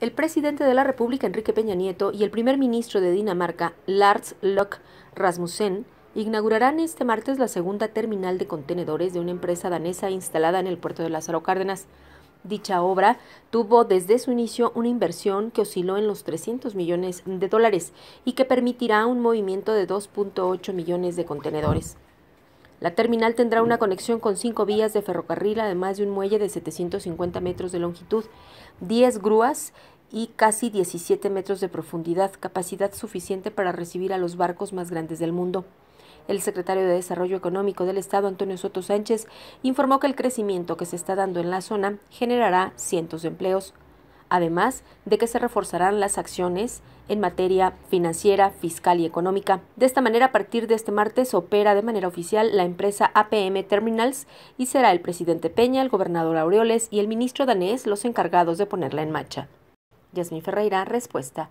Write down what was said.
El presidente de la República, Enrique Peña Nieto, y el primer ministro de Dinamarca, Lars Lok Rasmussen, inaugurarán este martes la segunda terminal de contenedores de una empresa danesa instalada en el puerto de Lázaro Cárdenas. Dicha obra tuvo desde su inicio una inversión que osciló en los 300 millones de dólares y que permitirá un movimiento de 2.8 millones de contenedores. La terminal tendrá una conexión con cinco vías de ferrocarril, además de un muelle de 750 metros de longitud, 10 grúas y casi 17 metros de profundidad, capacidad suficiente para recibir a los barcos más grandes del mundo. El secretario de Desarrollo Económico del Estado, Antonio Soto Sánchez, informó que el crecimiento que se está dando en la zona generará cientos de empleos además de que se reforzarán las acciones en materia financiera, fiscal y económica. De esta manera, a partir de este martes opera de manera oficial la empresa APM Terminals y será el presidente Peña, el gobernador Aureoles y el ministro danés los encargados de ponerla en marcha. Yasmin Ferreira, respuesta.